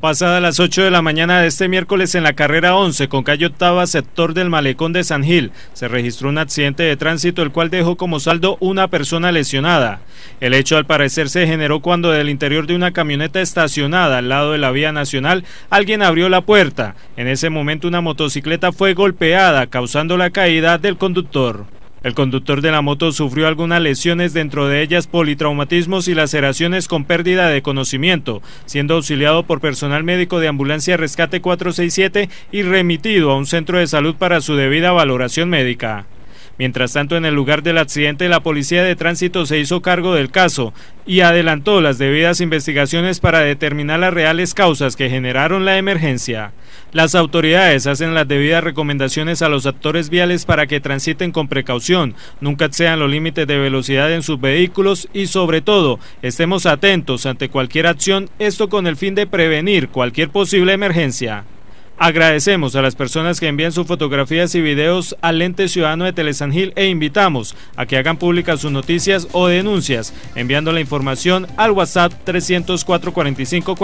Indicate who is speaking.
Speaker 1: Pasada las 8 de la mañana de este miércoles en la carrera 11 con calle Octava, sector del Malecón de San Gil, se registró un accidente de tránsito el cual dejó como saldo una persona lesionada. El hecho al parecer se generó cuando del interior de una camioneta estacionada al lado de la vía nacional alguien abrió la puerta. En ese momento una motocicleta fue golpeada causando la caída del conductor. El conductor de la moto sufrió algunas lesiones, dentro de ellas politraumatismos y laceraciones con pérdida de conocimiento, siendo auxiliado por personal médico de Ambulancia Rescate 467 y remitido a un centro de salud para su debida valoración médica. Mientras tanto, en el lugar del accidente, la Policía de Tránsito se hizo cargo del caso y adelantó las debidas investigaciones para determinar las reales causas que generaron la emergencia. Las autoridades hacen las debidas recomendaciones a los actores viales para que transiten con precaución, nunca excedan los límites de velocidad en sus vehículos y sobre todo estemos atentos ante cualquier acción, esto con el fin de prevenir cualquier posible emergencia. Agradecemos a las personas que envían sus fotografías y videos al ente ciudadano de Telesangil e invitamos a que hagan públicas sus noticias o denuncias enviando la información al WhatsApp 304 45